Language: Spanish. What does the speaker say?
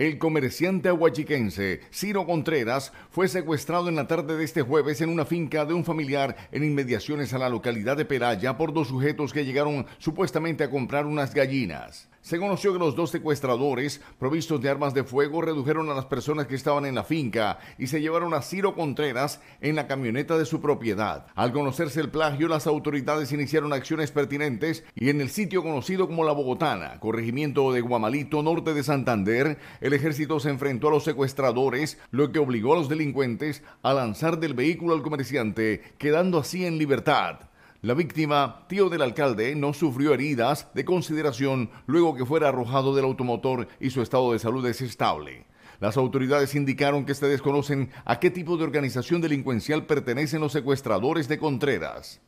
El comerciante aguachiquense Ciro Contreras fue secuestrado en la tarde de este jueves en una finca de un familiar en inmediaciones a la localidad de Peraya por dos sujetos que llegaron supuestamente a comprar unas gallinas. Se conoció que los dos secuestradores, provistos de armas de fuego, redujeron a las personas que estaban en la finca y se llevaron a Ciro Contreras en la camioneta de su propiedad. Al conocerse el plagio, las autoridades iniciaron acciones pertinentes y en el sitio conocido como La Bogotana, corregimiento de Guamalito, norte de Santander, el ejército se enfrentó a los secuestradores, lo que obligó a los delincuentes a lanzar del vehículo al comerciante, quedando así en libertad. La víctima, tío del alcalde, no sufrió heridas de consideración luego que fuera arrojado del automotor y su estado de salud es estable. Las autoridades indicaron que se desconocen a qué tipo de organización delincuencial pertenecen los secuestradores de Contreras.